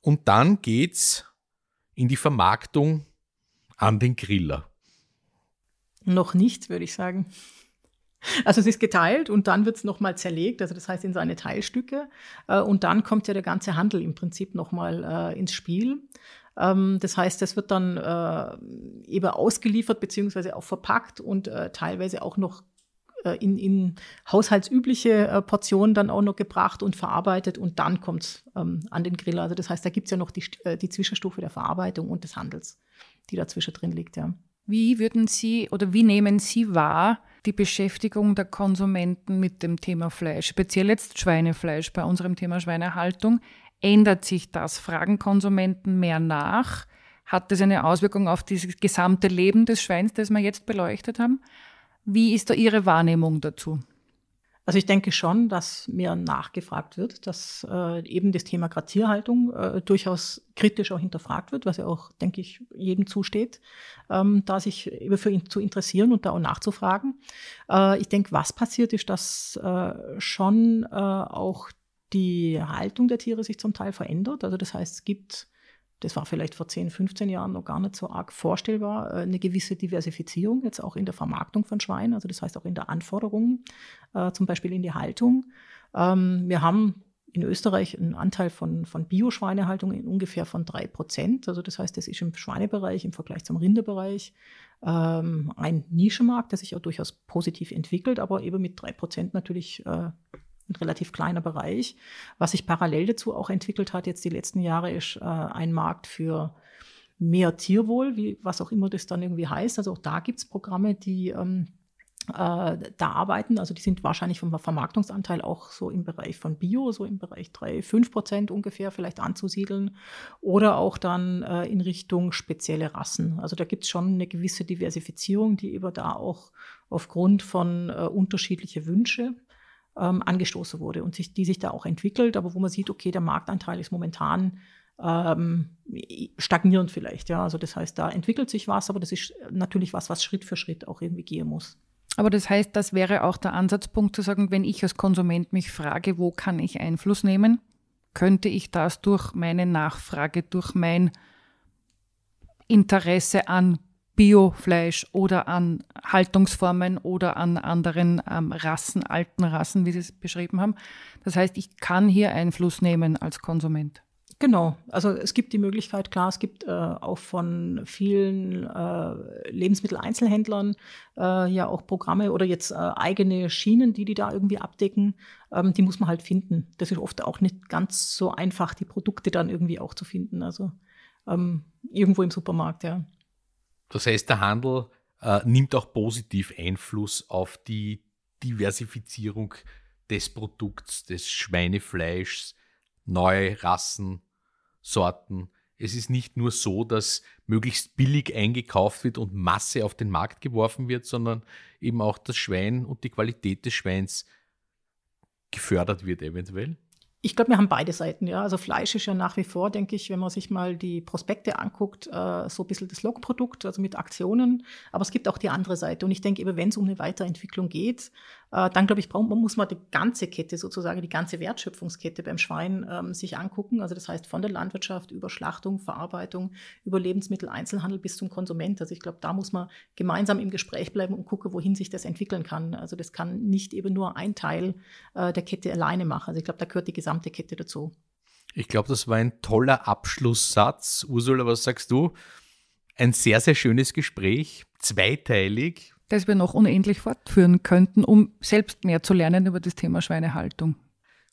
Und dann geht es in die Vermarktung an den Griller? Noch nicht, würde ich sagen. Also es ist geteilt und dann wird es nochmal zerlegt, also das heißt in seine Teilstücke. Äh, und dann kommt ja der ganze Handel im Prinzip nochmal äh, ins Spiel ähm, das heißt, das wird dann äh, eben ausgeliefert beziehungsweise auch verpackt und teilweise auch noch in, in, haushaltsübliche Portionen dann auch noch gebracht und verarbeitet und dann kommt es ähm, an den Griller. Also das heißt, da gibt es ja noch die, die Zwischenstufe der Verarbeitung und des Handels die dazwischen drin liegt, ja. Wie würden Sie oder wie nehmen Sie wahr die Beschäftigung der Konsumenten mit dem Thema Fleisch, speziell jetzt Schweinefleisch bei unserem Thema Schweinehaltung? Ändert sich das? Fragen Konsumenten mehr nach? Hat das eine Auswirkung auf das gesamte Leben des Schweins, das wir jetzt beleuchtet haben? Wie ist da Ihre Wahrnehmung dazu? Also ich denke schon, dass mehr nachgefragt wird, dass äh, eben das Thema Grazierhaltung äh, durchaus kritisch auch hinterfragt wird, was ja auch, denke ich, jedem zusteht, ähm, da sich eben für ihn zu interessieren und da auch nachzufragen. Äh, ich denke, was passiert ist, dass äh, schon äh, auch die Haltung der Tiere sich zum Teil verändert. Also das heißt, es gibt das war vielleicht vor 10, 15 Jahren noch gar nicht so arg vorstellbar, äh, eine gewisse Diversifizierung jetzt auch in der Vermarktung von Schweinen, also das heißt auch in der Anforderung, äh, zum Beispiel in die Haltung. Ähm, wir haben in Österreich einen Anteil von, von Bio-Schweinehaltung in ungefähr von 3 Prozent. Also das heißt, das ist im Schweinebereich im Vergleich zum Rinderbereich ähm, ein Nischenmarkt, der sich auch durchaus positiv entwickelt, aber eben mit 3 Prozent natürlich äh, ein relativ kleiner Bereich. Was sich parallel dazu auch entwickelt hat, jetzt die letzten Jahre, ist äh, ein Markt für mehr Tierwohl, wie was auch immer das dann irgendwie heißt. Also auch da gibt es Programme, die ähm, äh, da arbeiten. Also die sind wahrscheinlich vom Vermarktungsanteil auch so im Bereich von Bio, so im Bereich 3, 5 Prozent ungefähr vielleicht anzusiedeln. Oder auch dann äh, in Richtung spezielle Rassen. Also da gibt es schon eine gewisse Diversifizierung, die über da auch aufgrund von äh, unterschiedliche Wünsche ähm, angestoßen wurde und sich, die sich da auch entwickelt, aber wo man sieht, okay, der Marktanteil ist momentan ähm, stagnierend vielleicht. Ja? Also das heißt, da entwickelt sich was, aber das ist natürlich was, was Schritt für Schritt auch irgendwie gehen muss. Aber das heißt, das wäre auch der Ansatzpunkt zu sagen, wenn ich als Konsument mich frage, wo kann ich Einfluss nehmen, könnte ich das durch meine Nachfrage, durch mein Interesse an Biofleisch oder an Haltungsformen oder an anderen ähm, Rassen, alten Rassen, wie Sie es beschrieben haben. Das heißt, ich kann hier Einfluss nehmen als Konsument. Genau, also es gibt die Möglichkeit, klar, es gibt äh, auch von vielen äh, Lebensmitteleinzelhändlern äh, ja auch Programme oder jetzt äh, eigene Schienen, die die da irgendwie abdecken. Ähm, die muss man halt finden. Das ist oft auch nicht ganz so einfach, die Produkte dann irgendwie auch zu finden. Also ähm, irgendwo im Supermarkt, ja. Das heißt, der Handel äh, nimmt auch positiv Einfluss auf die Diversifizierung des Produkts, des Schweinefleischs, neue Rassen, Sorten. Es ist nicht nur so, dass möglichst billig eingekauft wird und Masse auf den Markt geworfen wird, sondern eben auch das Schwein und die Qualität des Schweins gefördert wird eventuell. Ich glaube, wir haben beide Seiten, ja. Also Fleisch ist ja nach wie vor, denke ich, wenn man sich mal die Prospekte anguckt, äh, so ein bisschen das Logprodukt, also mit Aktionen. Aber es gibt auch die andere Seite. Und ich denke, eben wenn es um eine Weiterentwicklung geht, äh, dann glaube ich, muss man die ganze Kette sozusagen, die ganze Wertschöpfungskette beim Schwein ähm, sich angucken. Also das heißt von der Landwirtschaft über Schlachtung, Verarbeitung, über Lebensmittel, Einzelhandel bis zum Konsument. Also ich glaube, da muss man gemeinsam im Gespräch bleiben und gucken, wohin sich das entwickeln kann. Also das kann nicht eben nur ein Teil äh, der Kette alleine machen. Also ich glaube, da gehört die gesamte Kette dazu. Ich glaube, das war ein toller Abschlusssatz. Ursula, was sagst du? Ein sehr, sehr schönes Gespräch, zweiteilig das wir noch unendlich fortführen könnten, um selbst mehr zu lernen über das Thema Schweinehaltung.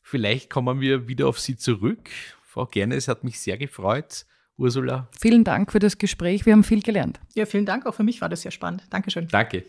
Vielleicht kommen wir wieder auf Sie zurück. Frau Gerne, es hat mich sehr gefreut. Ursula. Vielen Dank für das Gespräch. Wir haben viel gelernt. Ja, vielen Dank. Auch für mich war das sehr spannend. Dankeschön. Danke.